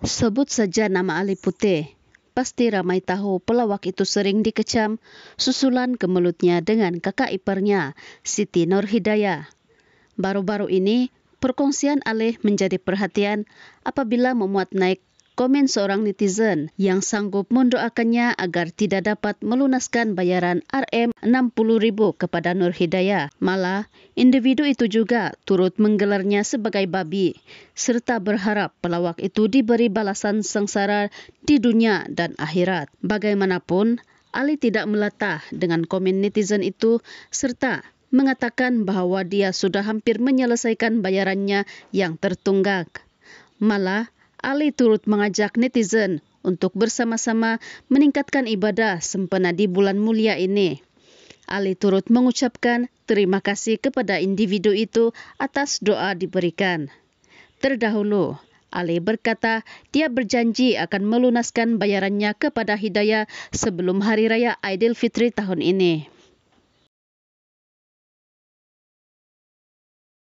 Sebut saja nama Ali Putih. Pasti ramai tahu pelawak itu sering dikecam susulan kemelutnya dengan kakak iparnya, Siti Nur Hidayah. Baru-baru ini, perkongsian Ali menjadi perhatian apabila memuat naik komen seorang netizen yang sanggup mendoakannya agar tidak dapat melunaskan bayaran RM60,000 kepada Nur Hidayah. Malah, individu itu juga turut menggelarnya sebagai babi serta berharap pelawak itu diberi balasan sengsara di dunia dan akhirat. Bagaimanapun, Ali tidak melatah dengan komen netizen itu serta mengatakan bahawa dia sudah hampir menyelesaikan bayarannya yang tertunggak. Malah, Ali turut mengajak netizen untuk bersama-sama meningkatkan ibadah sempena di bulan mulia ini. Ali turut mengucapkan terima kasih kepada individu itu atas doa diberikan. Terdahulu, Ali berkata dia berjanji akan melunaskan bayarannya kepada Hidayah sebelum Hari Raya Idul Fitri tahun ini.